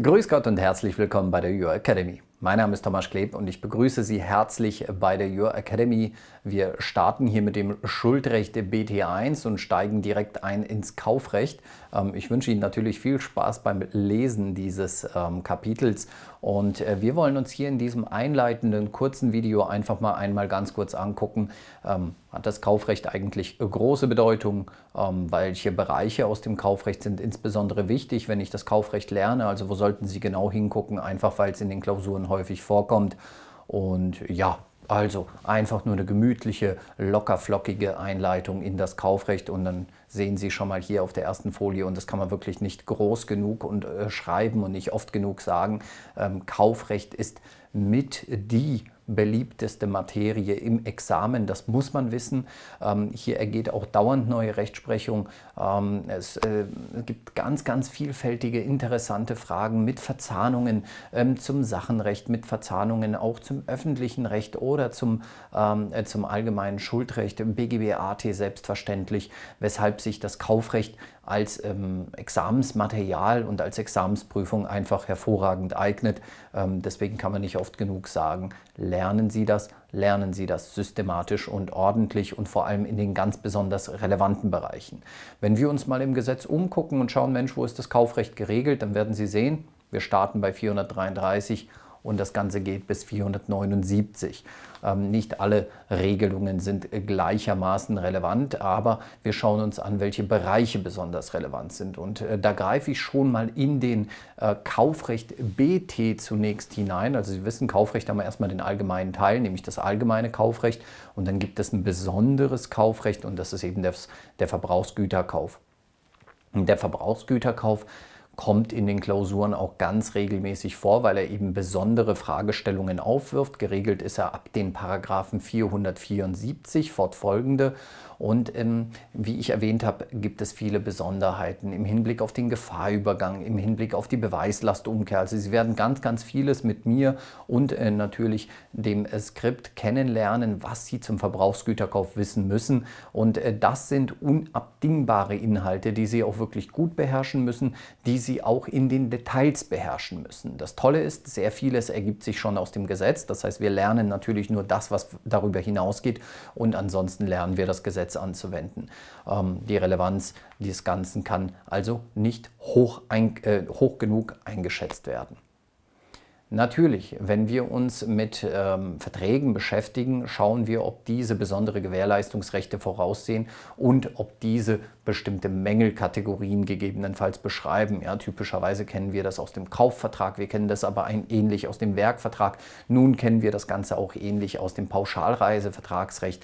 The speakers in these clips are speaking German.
Grüß Gott und herzlich willkommen bei der Your Academy. Mein Name ist Thomas Kleb und ich begrüße Sie herzlich bei der Your Academy. Wir starten hier mit dem Schuldrecht BT1 und steigen direkt ein ins Kaufrecht. Ähm, ich wünsche Ihnen natürlich viel Spaß beim Lesen dieses ähm, Kapitels und äh, wir wollen uns hier in diesem einleitenden kurzen Video einfach mal einmal ganz kurz angucken, ähm, hat das Kaufrecht eigentlich äh, große Bedeutung. Ähm, welche Bereiche aus dem Kaufrecht sind insbesondere wichtig, wenn ich das Kaufrecht lerne? Also wo sollten Sie genau hingucken, einfach weil es in den Klausuren häufig vorkommt. Und ja, also einfach nur eine gemütliche, lockerflockige Einleitung in das Kaufrecht und dann sehen Sie schon mal hier auf der ersten Folie und das kann man wirklich nicht groß genug und äh, schreiben und nicht oft genug sagen. Ähm, Kaufrecht ist mit die beliebteste Materie im Examen. Das muss man wissen. Ähm, hier ergeht auch dauernd neue Rechtsprechung. Ähm, es äh, gibt ganz, ganz vielfältige, interessante Fragen mit Verzahnungen ähm, zum Sachenrecht, mit Verzahnungen auch zum öffentlichen Recht oder zum, ähm, äh, zum allgemeinen Schuldrecht, BGB AT selbstverständlich, weshalb sich das Kaufrecht als ähm, Examensmaterial und als Examensprüfung einfach hervorragend eignet. Ähm, deswegen kann man nicht oft genug sagen, lernen Sie das, lernen Sie das systematisch und ordentlich und vor allem in den ganz besonders relevanten Bereichen. Wenn wir uns mal im Gesetz umgucken und schauen, Mensch, wo ist das Kaufrecht geregelt, dann werden Sie sehen, wir starten bei 433 und das Ganze geht bis 479. Ähm, nicht alle Regelungen sind gleichermaßen relevant, aber wir schauen uns an, welche Bereiche besonders relevant sind. Und äh, da greife ich schon mal in den äh, Kaufrecht BT zunächst hinein. Also Sie wissen, Kaufrecht haben wir erstmal den allgemeinen Teil, nämlich das allgemeine Kaufrecht. Und dann gibt es ein besonderes Kaufrecht und das ist eben das, der Verbrauchsgüterkauf. Und der Verbrauchsgüterkauf kommt in den Klausuren auch ganz regelmäßig vor, weil er eben besondere Fragestellungen aufwirft. Geregelt ist er ab den Paragraphen 474 fortfolgende und ähm, wie ich erwähnt habe, gibt es viele Besonderheiten im Hinblick auf den Gefahrübergang, im Hinblick auf die Beweislastumkehr. Also Sie werden ganz, ganz vieles mit mir und äh, natürlich dem äh, Skript kennenlernen, was Sie zum Verbrauchsgüterkauf wissen müssen. Und äh, das sind unabdingbare Inhalte, die Sie auch wirklich gut beherrschen müssen, die Sie auch in den Details beherrschen müssen. Das Tolle ist, sehr vieles ergibt sich schon aus dem Gesetz. Das heißt, wir lernen natürlich nur das, was darüber hinausgeht. Und ansonsten lernen wir das Gesetz Gesetz anzuwenden. Ähm, die Relevanz des Ganzen kann also nicht hoch, ein, äh, hoch genug eingeschätzt werden. Natürlich, wenn wir uns mit ähm, Verträgen beschäftigen, schauen wir, ob diese besondere Gewährleistungsrechte voraussehen und ob diese bestimmte Mängelkategorien gegebenenfalls beschreiben. Ja, typischerweise kennen wir das aus dem Kaufvertrag, wir kennen das aber ein, ähnlich aus dem Werkvertrag. Nun kennen wir das Ganze auch ähnlich aus dem Pauschalreisevertragsrecht.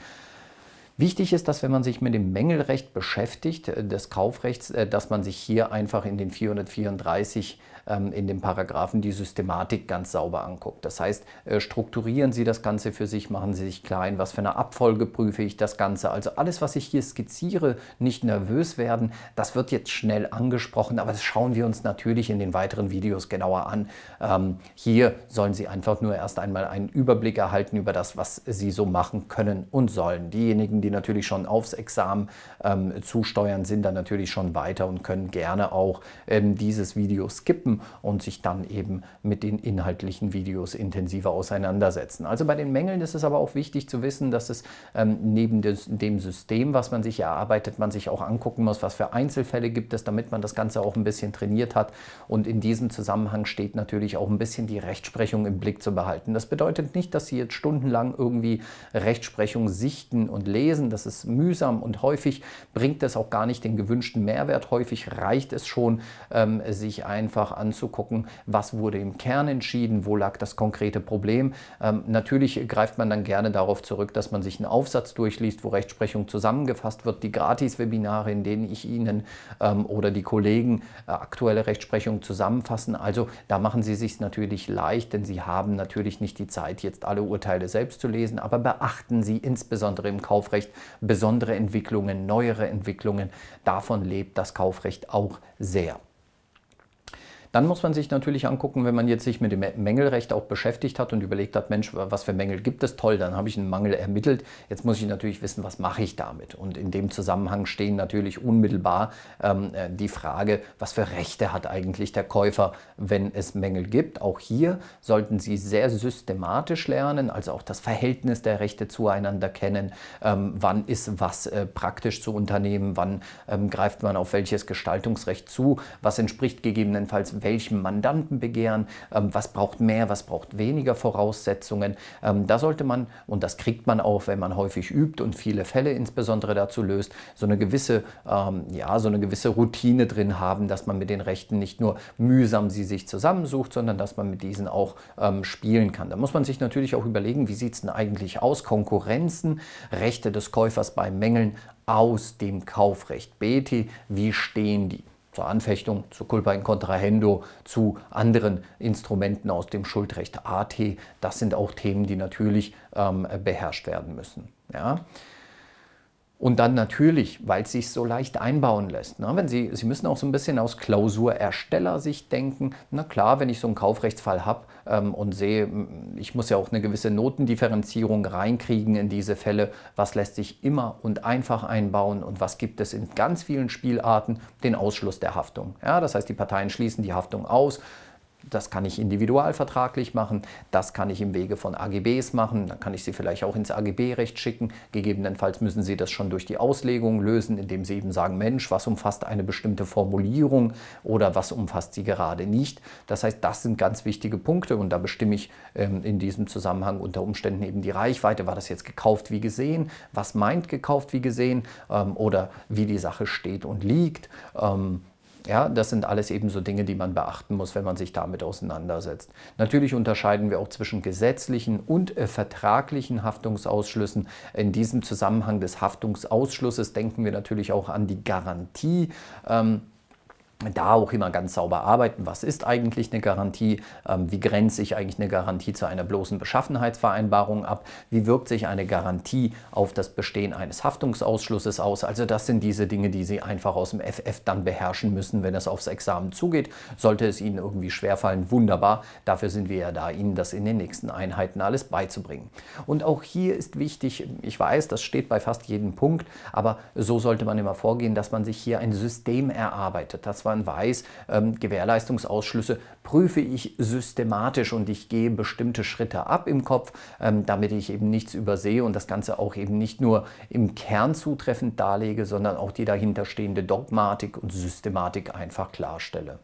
Wichtig ist, dass wenn man sich mit dem Mängelrecht beschäftigt, äh, des Kaufrechts, äh, dass man sich hier einfach in den 434 ähm, in dem Paragraphen die Systematik ganz sauber anguckt. Das heißt, äh, strukturieren Sie das Ganze für sich, machen Sie sich klein, was für eine Abfolge prüfe ich das Ganze. Also alles, was ich hier skizziere, nicht nervös werden, das wird jetzt schnell angesprochen, aber das schauen wir uns natürlich in den weiteren Videos genauer an. Ähm, hier sollen Sie einfach nur erst einmal einen Überblick erhalten über das, was Sie so machen können und sollen. Diejenigen, die natürlich schon aufs Examen ähm, zusteuern, sind dann natürlich schon weiter und können gerne auch ähm, dieses Video skippen haben und sich dann eben mit den inhaltlichen Videos intensiver auseinandersetzen. Also bei den Mängeln ist es aber auch wichtig zu wissen, dass es ähm, neben des, dem System, was man sich erarbeitet, man sich auch angucken muss, was für Einzelfälle gibt es, damit man das Ganze auch ein bisschen trainiert hat. Und in diesem Zusammenhang steht natürlich auch ein bisschen die Rechtsprechung im Blick zu behalten. Das bedeutet nicht, dass Sie jetzt stundenlang irgendwie Rechtsprechung sichten und lesen. Das ist mühsam und häufig bringt das auch gar nicht den gewünschten Mehrwert. Häufig reicht es schon, ähm, sich einfach an anzugucken, was wurde im Kern entschieden, wo lag das konkrete Problem. Ähm, natürlich greift man dann gerne darauf zurück, dass man sich einen Aufsatz durchliest, wo Rechtsprechung zusammengefasst wird. Die Gratis-Webinare, in denen ich Ihnen ähm, oder die Kollegen äh, aktuelle Rechtsprechung zusammenfassen. Also da machen Sie sich natürlich leicht, denn Sie haben natürlich nicht die Zeit, jetzt alle Urteile selbst zu lesen, aber beachten Sie insbesondere im Kaufrecht besondere Entwicklungen, neuere Entwicklungen. Davon lebt das Kaufrecht auch sehr. Dann muss man sich natürlich angucken, wenn man jetzt sich mit dem Mängelrecht auch beschäftigt hat und überlegt hat, Mensch, was für Mängel gibt es? Toll, dann habe ich einen Mangel ermittelt. Jetzt muss ich natürlich wissen, was mache ich damit? Und in dem Zusammenhang stehen natürlich unmittelbar ähm, äh, die Frage, was für Rechte hat eigentlich der Käufer, wenn es Mängel gibt? Auch hier sollten Sie sehr systematisch lernen, also auch das Verhältnis der Rechte zueinander kennen. Ähm, wann ist was äh, praktisch zu unternehmen? Wann ähm, greift man auf welches Gestaltungsrecht zu? Was entspricht gegebenenfalls welchem Mandantenbegehren, ähm, was braucht mehr, was braucht weniger Voraussetzungen. Ähm, da sollte man, und das kriegt man auch, wenn man häufig übt und viele Fälle insbesondere dazu löst, so eine gewisse, ähm, ja, so eine gewisse Routine drin haben, dass man mit den Rechten nicht nur mühsam sie sich zusammensucht, sondern dass man mit diesen auch spielen kann. Da muss man sich natürlich auch überlegen, wie sieht es denn eigentlich aus? Konkurrenzen, Rechte des Käufers bei Mängeln aus dem Kaufrecht. Beti, wie stehen die? zur Anfechtung, zu culpa in contrahendo, zu anderen Instrumenten aus dem Schuldrecht AT. Das sind auch Themen, die natürlich ähm, beherrscht werden müssen. Ja? Und dann natürlich, weil es sich so leicht einbauen lässt. Na, ne? wenn Sie, Sie müssen auch so ein bisschen aus Klausurerstellersicht denken. Na klar, wenn ich so einen Kaufrechtsfall habe ähm, und sehe, ich muss ja auch eine gewisse Notendifferenzierung reinkriegen in diese Fälle, was lässt sich immer und einfach einbauen und was gibt es in ganz vielen Spielarten? Den Ausschluss der Haftung. Ja, das heißt, die Parteien schließen die Haftung aus. Das kann ich individualvertraglich machen, das kann ich im Wege von AGBs machen, dann kann ich Sie vielleicht auch ins AGB-Recht schicken. Gegebenenfalls müssen Sie das schon durch die Auslegung lösen, indem Sie eben sagen, Mensch, was umfasst eine bestimmte Formulierung oder was umfasst sie gerade nicht. Das heißt, das sind ganz wichtige Punkte und da bestimme ich ähm, in diesem Zusammenhang unter Umständen eben die Reichweite. War das jetzt gekauft wie gesehen? Was meint gekauft wie gesehen? Ähm, oder wie die Sache steht und liegt? Ähm, ja, das sind alles eben so Dinge, die man beachten muss, wenn man sich damit auseinandersetzt. Natürlich unterscheiden wir auch zwischen gesetzlichen und äh, vertraglichen Haftungsausschlüssen. In diesem Zusammenhang des Haftungsausschlusses denken wir natürlich auch an die Garantie. Ähm, da auch immer ganz sauber arbeiten. Was ist eigentlich eine Garantie? Ähm, wie grenze ich eigentlich eine Garantie zu einer bloßen Beschaffenheitsvereinbarung ab? Wie wirkt sich eine Garantie auf das Bestehen eines Haftungsausschlusses aus? Also das sind diese Dinge, die Sie einfach aus dem FF dann beherrschen müssen, wenn es aufs Examen zugeht. Sollte es Ihnen irgendwie schwerfallen, wunderbar. Dafür sind wir ja da, Ihnen das in den nächsten Einheiten alles beizubringen. Und auch hier ist wichtig, ich weiß, das steht bei fast jedem Punkt, aber so sollte man immer vorgehen, dass man sich hier ein System erarbeitet. Das Staatsmann weiß, ähm, Gewährleistungsausschlüsse prüfe ich systematisch und ich gehe bestimmte Schritte ab im Kopf, ähm, damit ich eben nichts übersehe und das Ganze auch eben nicht nur im Kern zutreffend darlege, sondern auch die dahinterstehende Dogmatik und Systematik einfach klarstelle.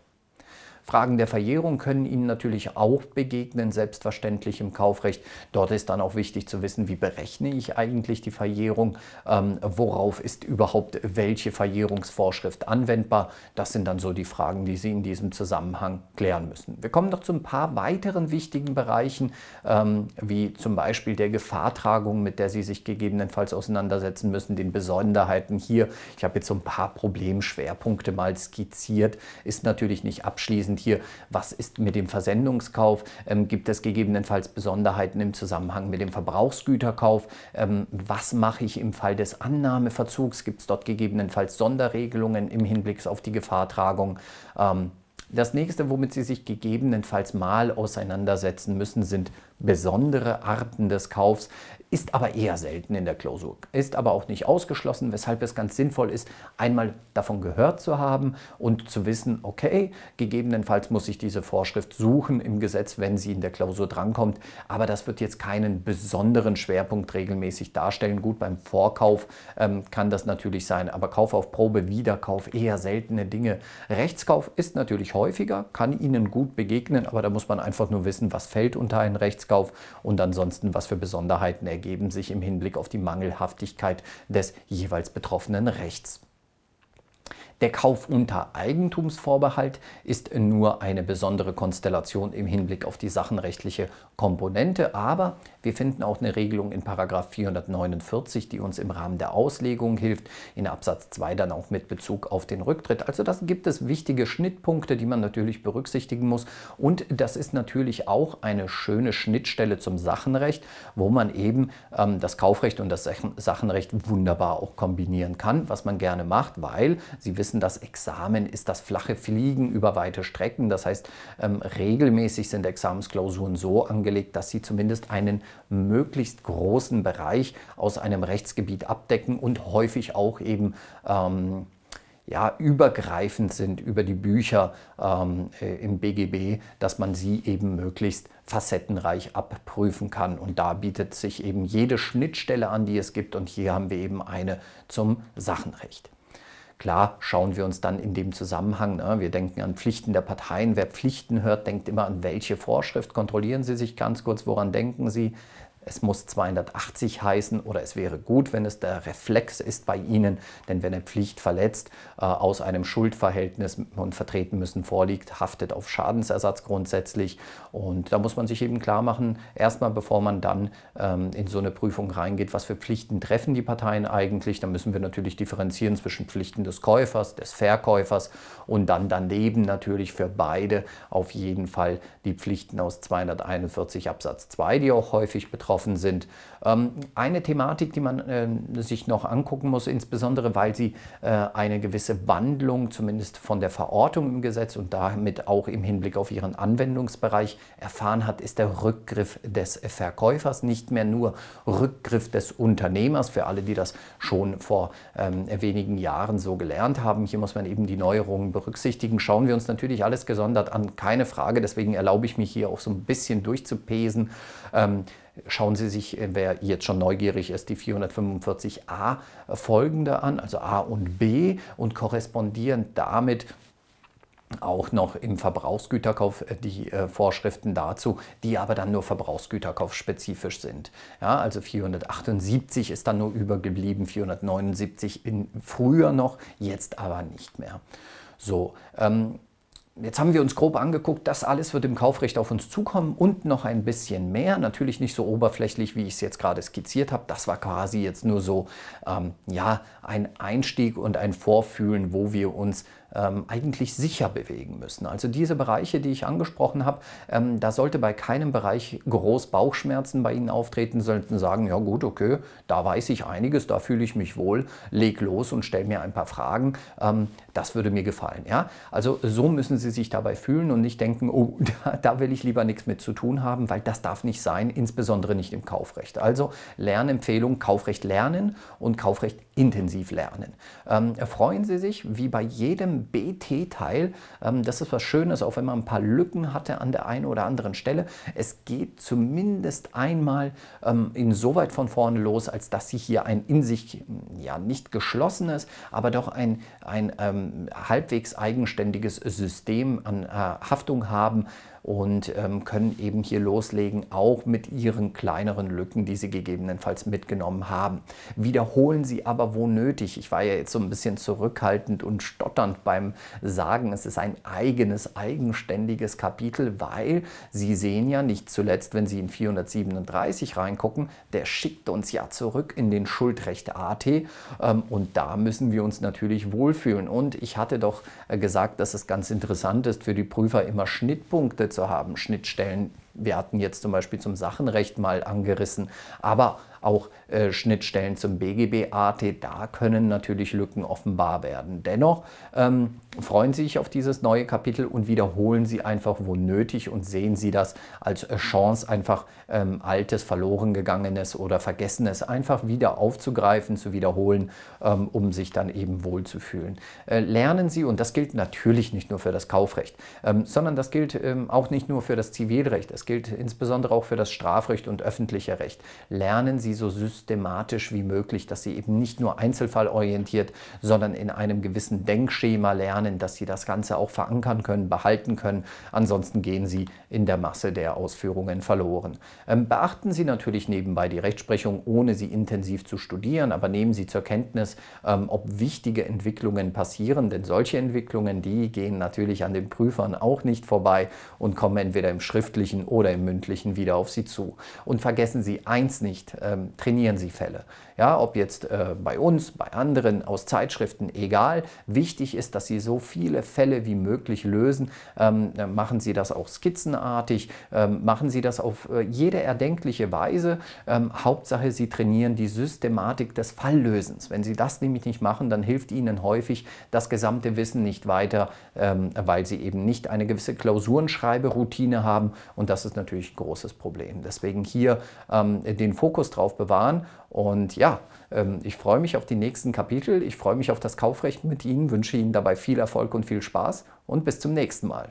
Fragen der Verjährung können Ihnen natürlich auch begegnen, selbstverständlich im Kaufrecht. Dort ist dann auch wichtig zu wissen, wie berechne ich eigentlich die Verjährung, ähm, worauf ist überhaupt welche Verjährungsvorschrift anwendbar. Das sind dann so die Fragen, die Sie in diesem Zusammenhang klären müssen. Wir kommen noch zu ein paar weiteren wichtigen Bereichen, ähm, wie zum Beispiel der Gefahrtragung, mit der Sie sich gegebenenfalls auseinandersetzen müssen, den Besonderheiten hier. Ich habe jetzt so ein paar Problemschwerpunkte mal skizziert, ist natürlich nicht abschließend hier, was ist mit dem Versendungskauf? Ähm, gibt es gegebenenfalls Besonderheiten im Zusammenhang mit dem Verbrauchsgüterkauf? Ähm, was mache ich im Fall des Annahmeverzugs? Gibt es dort gegebenenfalls Sonderregelungen im Hinblick auf die Gefahrtragung? Ähm, das nächste, womit Sie sich gegebenenfalls mal auseinandersetzen müssen, sind besondere Arten des Kaufs, ist aber eher selten in der Klausur, ist aber auch nicht ausgeschlossen, weshalb es ganz sinnvoll ist, einmal davon gehört zu haben und zu wissen, okay, gegebenenfalls muss ich diese Vorschrift suchen im Gesetz, wenn sie in der Klausur drankommt, aber das wird jetzt keinen besonderen Schwerpunkt regelmäßig darstellen. Gut, beim Vorkauf ähm, kann das natürlich sein, aber Kauf auf Probe, Wiederkauf, eher seltene Dinge. Rechtskauf ist natürlich häufiger, kann Ihnen gut begegnen, aber da muss man einfach nur wissen, was fällt unter einen Rechtskauf Vertragskauf und ansonsten, was für Besonderheiten ergeben sich im Hinblick auf die Mangelhaftigkeit des jeweils betroffenen Rechts. Der Kauf unter Eigentumsvorbehalt ist nur eine besondere Konstellation im Hinblick auf die sachenrechtliche Komponente, aber wir finden auch eine Regelung in 449, die uns im Rahmen der Auslegung hilft, in Absatz 2 dann auch mit Bezug auf den Rücktritt. Also das gibt es wichtige Schnittpunkte, die man natürlich berücksichtigen muss und das ist natürlich auch eine schöne Schnittstelle zum Sachenrecht, wo man eben ähm, das Kaufrecht und das Sachenrecht wunderbar auch kombinieren kann, was man gerne macht, weil Sie wissen, wissen, das Examen ist das flache Fliegen über weite Strecken. Das heißt, ähm, regelmäßig sind Examensklausuren so angelegt, dass sie zumindest einen möglichst großen Bereich aus einem Rechtsgebiet abdecken und häufig auch eben ähm, ja, übergreifend sind über die Bücher ähm, äh, im BGB, dass man sie eben möglichst facettenreich abprüfen kann. Und da bietet sich eben jede Schnittstelle an, die es gibt. Und hier haben wir eben eine zum Sachenrecht. Klar schauen wir uns dann in dem Zusammenhang, ne, wir denken an Pflichten der Parteien. Wer Pflichten hört, denkt immer an welche Vorschrift. Kontrollieren Sie sich ganz kurz, woran denken Sie? es muss 280 heißen oder es wäre gut, wenn es der Reflex ist bei Ihnen, denn wenn eine Pflicht verletzt äh, aus einem Schuldverhältnis und vertreten müssen vorliegt, haftet auf Schadensersatz grundsätzlich und da muss man sich eben klar machen, erstmal bevor man dann ähm, in so eine Prüfung reingeht, was für Pflichten treffen die Parteien eigentlich, da müssen wir natürlich differenzieren zwischen Pflichten des Käufers, des Verkäufers und dann daneben natürlich für beide auf jeden Fall die Pflichten aus 241 Absatz 2, die auch häufig betroffen betroffen sind. Ähm, eine Thematik, die man äh, sich noch angucken muss, insbesondere weil sie äh, eine gewisse Wandlung zumindest von der Verortung im Gesetz und damit auch im Hinblick auf ihren Anwendungsbereich erfahren hat, ist der Rückgriff des Verkäufers, nicht mehr nur Rückgriff des Unternehmers, für alle, die das schon vor ähm, wenigen Jahren so gelernt haben. Hier muss man eben die Neuerungen berücksichtigen. Schauen wir uns natürlich alles gesondert an, keine Frage. Deswegen erlaube ich mich hier auch so ein bisschen durchzupesen. Ähm, Schauen Sie sich, äh, wer jetzt schon neugierig ist, die 445a äh, folgende an, also A und B und korrespondierend damit auch noch im Verbrauchsgüterkauf äh, die äh, Vorschriften dazu, die aber dann nur Verbrauchsgüterkauf spezifisch sind. Ja, also 478 ist dann nur übergeblieben, 479 in früher noch, jetzt aber nicht mehr. So, ähm, Jetzt haben wir uns grob angeguckt, das alles wird im Kaufrecht auf uns zukommen und noch ein bisschen mehr. Natürlich nicht so oberflächlich, wie ich es jetzt gerade skizziert habe. Das war quasi jetzt nur so ähm, ja, ein Einstieg und ein Vorfühlen, wo wir uns ähm, eigentlich sicher bewegen müssen. Also diese Bereiche, die ich angesprochen habe, ähm, da sollte bei keinem Bereich groß Bauchschmerzen bei Ihnen auftreten, sollten sagen, ja gut, okay, da weiß ich einiges, da fühle ich mich wohl, leg los und stell mir ein paar Fragen. Ähm, das würde mir gefallen. Ja? Also so müssen Sie sich dabei fühlen und nicht denken, oh, da, da will ich lieber nichts mit zu tun haben, weil das darf nicht sein, insbesondere nicht im Kaufrecht. Also Lernempfehlung, Kaufrecht lernen und Kaufrecht intensiv lernen. Ähm, freuen Sie sich, wie bei jedem BT-Teil, ähm, das ist was Schönes, auch wenn man ein paar Lücken hatte an der einen oder anderen Stelle. Es geht zumindest einmal ähm, insoweit von vorne los, als dass sie hier ein in sich ja nicht geschlossenes, aber doch ein, ein ähm, halbwegs eigenständiges System an äh, Haftung haben, und ähm, können eben hier loslegen, auch mit ihren kleineren Lücken, die sie gegebenenfalls mitgenommen haben. Wiederholen sie aber wo nötig. Ich war ja jetzt so ein bisschen zurückhaltend und stotternd bei beim Sagen, es ist ein eigenes, eigenständiges Kapitel, weil Sie sehen ja nicht zuletzt, wenn Sie in 437 reingucken, der schickt uns ja zurück in den Schuldrecht AT ähm, und da müssen wir uns natürlich wohlfühlen. Und ich hatte doch äh, gesagt, dass es ganz interessant ist für die Prüfer immer Schnittpunkte zu haben, Schnittstellen. Wir hatten jetzt zum Beispiel zum Sachenrecht mal angerissen, aber auch äh, Schnittstellen zum BGB-AT, da können natürlich Lücken offenbar werden. Dennoch ähm, freuen Sie sich auf dieses neue Kapitel und wiederholen Sie einfach, wo nötig und sehen Sie das als äh, Chance, einfach ähm, altes, verloren gegangenes oder vergessenes einfach wieder aufzugreifen, zu wiederholen, ähm, um sich dann eben wohlzufühlen. Äh, lernen Sie, und das gilt natürlich nicht nur für das Kaufrecht, ähm, sondern das gilt ähm, auch nicht nur für das Zivilrecht, es gilt insbesondere auch für das Strafrecht und öffentliche Recht. Lernen Sie sie so systematisch wie möglich, dass sie eben nicht nur einzelfallorientiert, sondern in einem gewissen Denkschema lernen, dass sie das Ganze auch verankern können, behalten können. Ansonsten gehen sie in der Masse der Ausführungen verloren. Ähm, beachten Sie natürlich nebenbei die Rechtsprechung, ohne sie intensiv zu studieren, aber nehmen Sie zur Kenntnis, ähm, ob wichtige Entwicklungen passieren, denn solche Entwicklungen, die gehen natürlich an den Prüfern auch nicht vorbei und kommen entweder im schriftlichen oder im mündlichen wieder auf Sie zu. Und vergessen Sie eins nicht, ähm, ähm, trainieren Sie Fälle. Ja, ob jetzt äh, bei uns, bei anderen, aus Zeitschriften, egal. Wichtig ist, dass Sie so viele Fälle wie möglich lösen. Ähm, äh, machen Sie das auch skizzenartig, ähm, machen Sie das auf äh, jede erdenkliche Weise. Ähm, Hauptsache, Sie trainieren die Systematik des Falllösens. Wenn Sie das nämlich nicht machen, dann hilft Ihnen häufig das gesamte Wissen nicht weiter, ähm, weil Sie eben nicht eine gewisse Klausurenschreiberoutine haben. Und das ist natürlich ein großes Problem. Deswegen hier ähm, den Fokus drauf bewahren. Und ja, ähm, ich freue mich auf die nächsten Kapitel, ich freue mich auf das Kaufrecht mit Ihnen, wünsche Ihnen dabei viel Erfolg und viel Spaß und bis zum nächsten Mal.